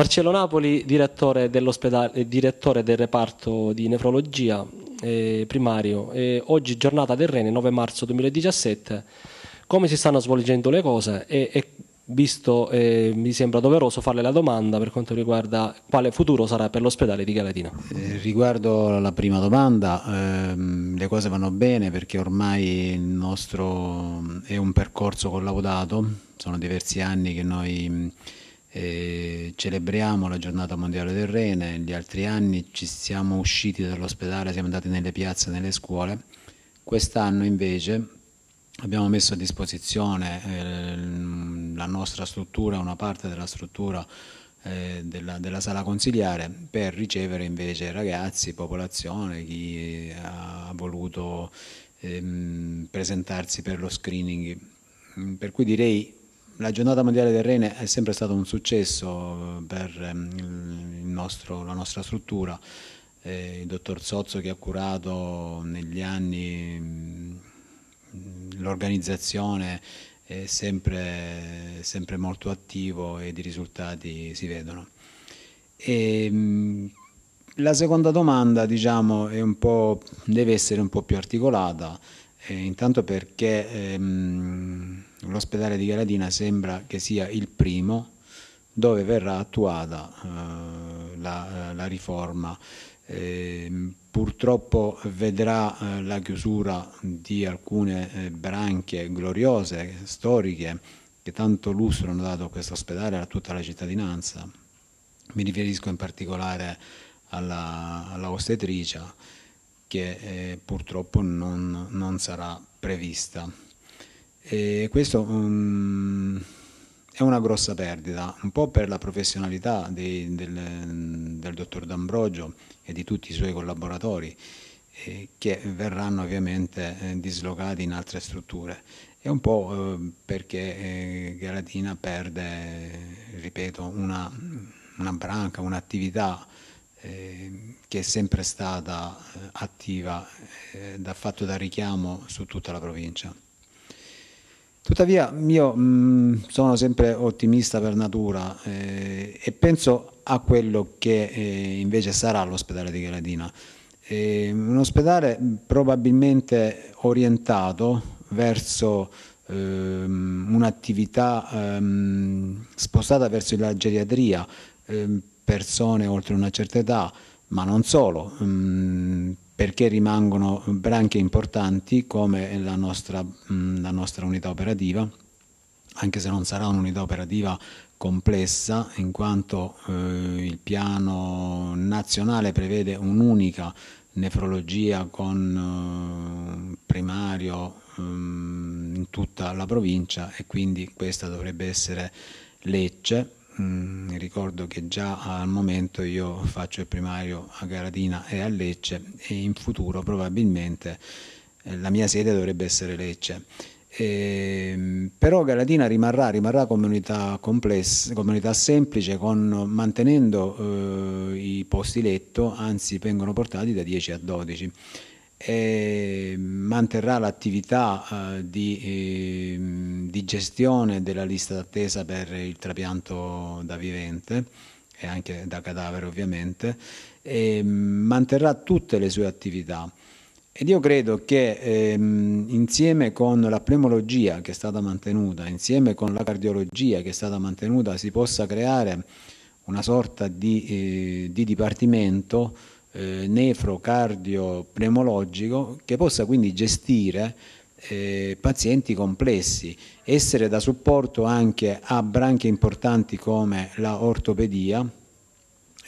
Marcello Napoli, direttore, eh, direttore del reparto di nefrologia eh, primario, eh, oggi giornata del Rene, 9 marzo 2017, come si stanno svolgendo le cose e, e visto eh, mi sembra doveroso farle la domanda per quanto riguarda quale futuro sarà per l'ospedale di Galatina. Eh, riguardo alla prima domanda, ehm, le cose vanno bene perché ormai il nostro mm, è un percorso collaudato, sono diversi anni che noi mm, e celebriamo la giornata mondiale del rene, gli altri anni ci siamo usciti dall'ospedale, siamo andati nelle piazze, nelle scuole, quest'anno invece abbiamo messo a disposizione eh, la nostra struttura, una parte della struttura eh, della, della, sala consigliare per ricevere invece ragazzi, popolazione, chi ha voluto ehm, presentarsi per lo screening. Per cui direi la giornata mondiale del rene è sempre stato un successo eh, per ehm, nostro, la nostra struttura. Eh, il dottor Sozzo che ha curato negli anni mm, l'organizzazione è sempre, sempre, molto attivo e i risultati si vedono. E, mm, la seconda domanda diciamo, deve essere un po' più articolata, eh, intanto perché ehm, l'ospedale di Galatina sembra che sia il primo dove verrà attuata eh, la, eh, la, riforma. Eh, purtroppo vedrà eh, la chiusura di alcune eh, branche gloriose, storiche, che tanto lustro hanno dato a questo ospedale e a tutta la cittadinanza. Mi riferisco in particolare alla, alla ostetricia che eh, purtroppo non, non sarà prevista. E questo um, è una grossa perdita, un po' per la professionalità dei, del, del, dottor D'Ambrogio e di tutti i suoi collaboratori, eh, che verranno ovviamente eh, dislocati in altre strutture. E un po' eh, perché eh, Garatina perde, ripeto, una, una branca, un'attività eh, che è sempre stata eh, attiva, eh, da fatto da richiamo su tutta la provincia. Tuttavia io mh, mm, sono sempre ottimista per natura eh, e penso a quello che eh, invece sarà l'ospedale di Galatina. Eh, un ospedale probabilmente orientato verso ehm, un'attività ehm, spostata verso la geriatria, ehm, persone oltre una certa età, ma non solo. Mh, ehm, perché rimangono branche importanti come la nostra, mm, la nostra unità operativa, anche se non sarà un'unità operativa complessa in quanto eh, il piano nazionale prevede un'unica nefrologia con eh, primario eh, in tutta la provincia e quindi questa dovrebbe essere Lecce mh, mm, ricordo che già al momento io faccio il primario a Garadina e a Lecce e in futuro probabilmente eh, la mia sede dovrebbe essere Lecce. Eh, però Galatina rimarrà, rimarrà comunità, complessa, comunità semplice con, mantenendo eh, i posti letto, anzi vengono portati da 10 a 12 e manterrà l'attività eh, di, eh, di, gestione della lista d'attesa per il trapianto da vivente e anche da cadavere ovviamente e manterrà tutte le sue attività ed io credo che ehm, insieme con la pneumologia che è stata mantenuta, insieme con la cardiologia che è stata mantenuta, si possa creare una sorta di, eh, di dipartimento eh, nefrocardiopneumologico che possa quindi gestire eh, pazienti complessi, essere da supporto anche a branche importanti come la ortopedia,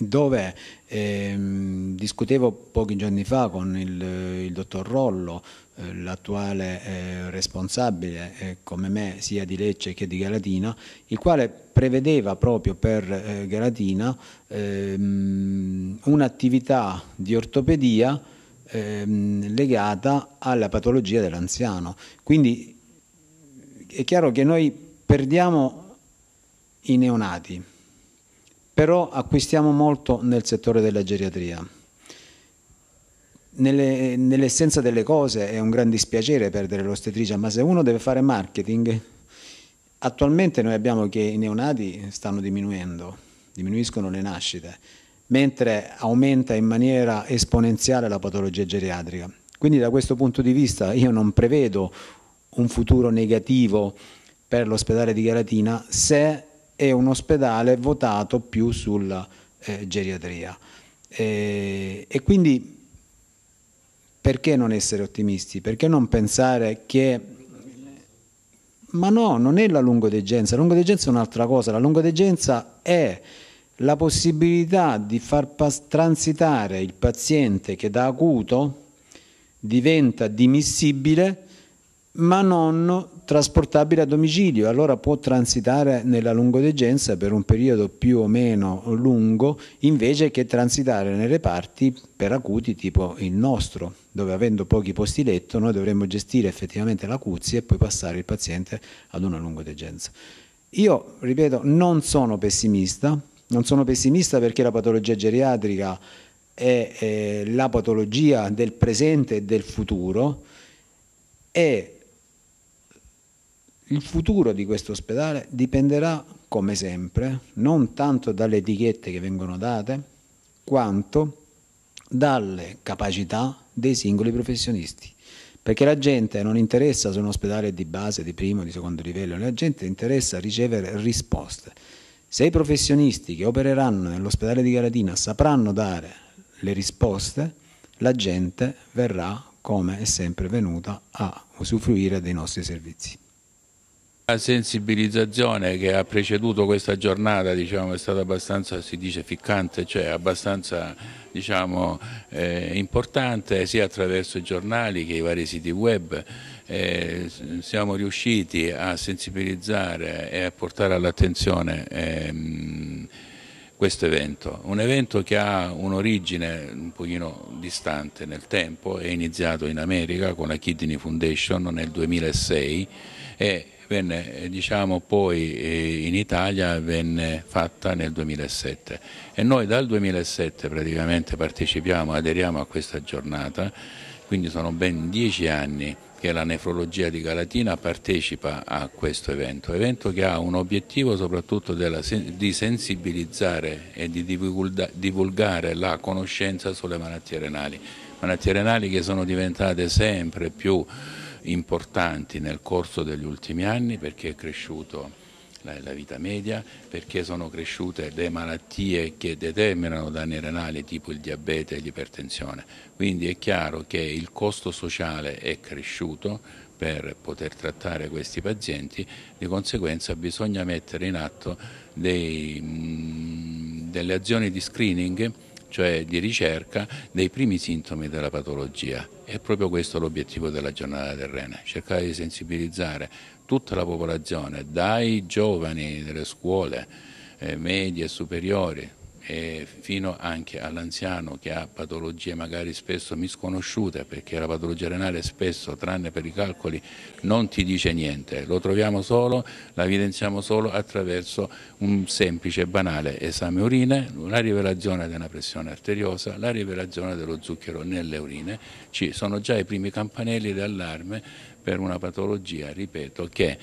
dove ehm, discutevo pochi giorni fa con il, il dottor Rollo eh, l'attuale eh, responsabile, eh, come me, sia di Lecce che di Galatina, il quale prevedeva proprio per Galatina ehm, un'attività di ortopedia ehm, legata alla patologia dell'anziano. Quindi è chiaro che noi perdiamo i neonati, però acquistiamo molto nel settore della geriatria nelle, nell'essenza delle cose è un gran dispiacere perdere l'ostetricia, ma se uno deve fare marketing, attualmente noi abbiamo che i neonati stanno diminuendo, diminuiscono le nascite, mentre aumenta in maniera esponenziale la patologia geriatrica. Quindi da questo punto di vista io non prevedo un futuro negativo per l'ospedale di Garatina se è un ospedale votato più sulla eh, geriatria. E, eh, e quindi perché non essere ottimisti? Perché non pensare che... Ma no, non è la lungodegenza, la lungodegenza è un'altra cosa, la lungodegenza è la possibilità di far transitare il paziente che da acuto diventa dimissibile ma non trasportabile a domicilio, allora può transitare nella lungodegenza per un periodo più o meno lungo invece che transitare nelle parti per acuti tipo il nostro dove avendo pochi posti letto noi dovremmo gestire effettivamente la CUZI e poi passare il paziente ad una lungodegenza. Io, ripeto, non sono pessimista, non sono pessimista perché la patologia geriatrica è, è la patologia del presente e del futuro e il futuro di questo ospedale dipenderà, come sempre, non tanto dalle etichette che vengono date, quanto dalle capacità dei singoli professionisti. Perché la gente non interessa se un ospedale è di base, di primo, di secondo livello, la gente interessa ricevere risposte. Se i professionisti che opereranno nell'ospedale di Garatina sapranno dare le risposte, la gente verrà come è sempre venuta a usufruire dei nostri servizi. La sensibilizzazione che ha preceduto questa giornata diciamo, è stata abbastanza, si dice, ficcante, cioè abbastanza diciamo, eh, importante sia attraverso i giornali che i vari siti web. Eh, siamo riusciti a sensibilizzare e a portare all'attenzione ehm, questo evento. Un evento che ha un'origine un pochino distante nel tempo, è iniziato in America con la Kidney Foundation nel 2006 e venne eh, diciamo, poi eh, in Italia venne fatta nel 2007 e noi dal 2007 praticamente partecipiamo, aderiamo a questa giornata, quindi sono ben dieci anni che la nefrologia di Galatina partecipa a questo evento, evento che ha un obiettivo soprattutto della, di sensibilizzare e di divulgare la conoscenza sulle malattie renali, malattie renali che sono diventate sempre più importanti nel corso degli ultimi anni perché è cresciuto la vita media, perché sono cresciute le malattie che determinano danni renali tipo il diabete e l'ipertensione. Quindi è chiaro che il costo sociale è cresciuto per poter trattare questi pazienti, di conseguenza bisogna mettere in atto dei, delle azioni di screening cioè di ricerca dei primi sintomi della patologia. È proprio questo l'obiettivo della giornata del rene, cercare di sensibilizzare tutta la popolazione, dai giovani delle scuole eh, medie e superiori, eh, fino anche all'anziano che ha patologie magari spesso misconosciute perché la patologia renale spesso tranne per i calcoli non ti dice niente, lo troviamo solo, la evidenziamo solo attraverso un semplice e banale esame urine, la rivelazione della pressione arteriosa, la rivelazione dello zucchero nelle urine, ci sono già i primi campanelli d'allarme per una patologia, ripeto, che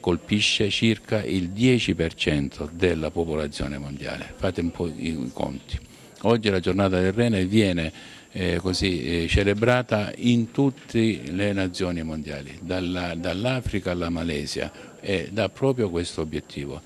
colpisce circa il 10% della popolazione mondiale. Fate un po' i conti. Oggi la giornata del rene viene eh, così, eh, celebrata in tutte le nazioni mondiali, dall'Africa alla Malesia e da proprio questo obiettivo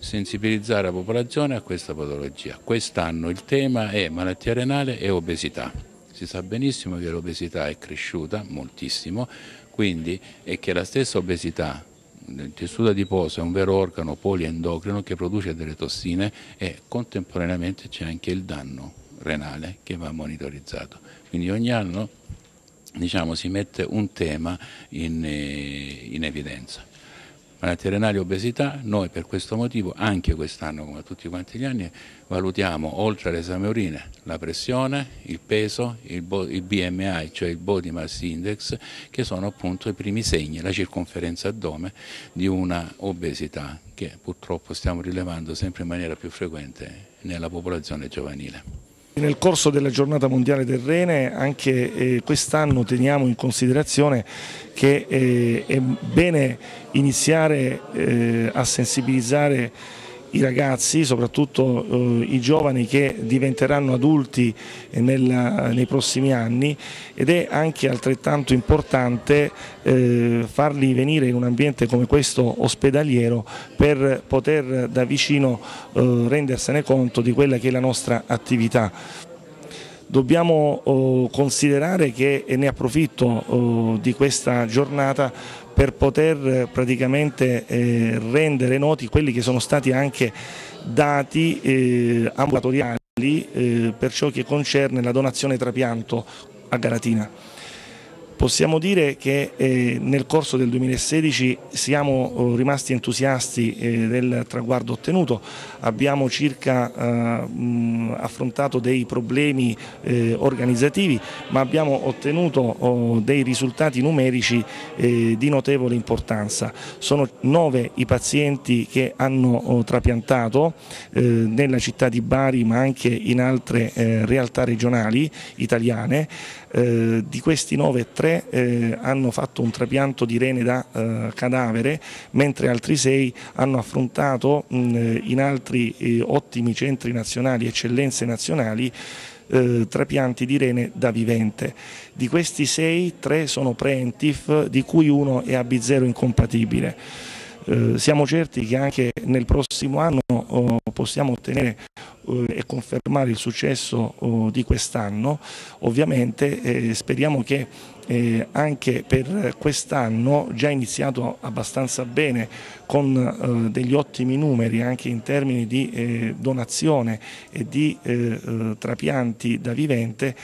sensibilizzare la popolazione a questa patologia. Quest'anno il tema è malattia renale e obesità. Si sa benissimo che l'obesità è cresciuta moltissimo, quindi è che la stessa obesità il tessuto adiposo è un vero organo poliendocrino che produce delle tossine e contemporaneamente c'è anche il danno renale che va monitorizzato. Quindi ogni anno diciamo, si mette un tema in, eh, in evidenza manattiarenali obesità, noi per questo motivo anche quest'anno come tutti quanti gli anni valutiamo oltre all'esame urine la pressione, il peso, il, BMI cioè il Body Mass Index che sono appunto i primi segni, la circonferenza addome di una obesità che purtroppo stiamo rilevando sempre in maniera più frequente nella popolazione giovanile. Nel corso della giornata mondiale del rene anche eh, quest'anno teniamo in considerazione che eh, è bene iniziare eh, a sensibilizzare i ragazzi, soprattutto eh, i giovani che diventeranno adulti nel, nei prossimi anni ed è anche altrettanto importante eh, farli venire in un ambiente come questo ospedaliero per poter da vicino eh, rendersene conto di quella che è la nostra attività dobbiamo oh, considerare che, e ne approfitto oh, di questa giornata, per poter eh, praticamente eh, rendere noti quelli che sono stati anche dati eh, ambulatoriali per ciò che concerne la donazione trapianto a Garatina. Possiamo dire che eh, nel corso del 2016 siamo eh, rimasti entusiasti eh, del traguardo ottenuto, abbiamo circa eh, mh, affrontato dei problemi eh, organizzativi ma abbiamo ottenuto oh, dei risultati numerici eh, di notevole importanza. Sono nove i pazienti che hanno oh, trapiantato nella città di Bari ma anche in altre realtà regionali italiane, di questi nove tre Mare eh, hanno fatto un trapianto di rene da eh, cadavere, mentre altri sei hanno affrontato mh, eh, in altri eh, ottimi centri nazionali, eccellenze nazionali, eh, trapianti di rene da vivente. Di questi sei, tre sono pre-entif, di cui uno è AB0 incompatibile. Eh, siamo certi che anche nel prossimo anno possiamo ottenere eh, e confermare il successo di quest'anno. Ovviamente eh, speriamo che eh, anche per quest'anno, già iniziato abbastanza bene con degli ottimi numeri anche in termini di donazione e di trapianti da vivente,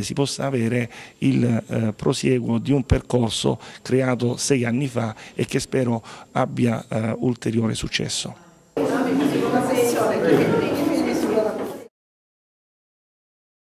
si possa avere il prosieguo di un percorso creato sei anni fa e che spero abbia ulteriore successo.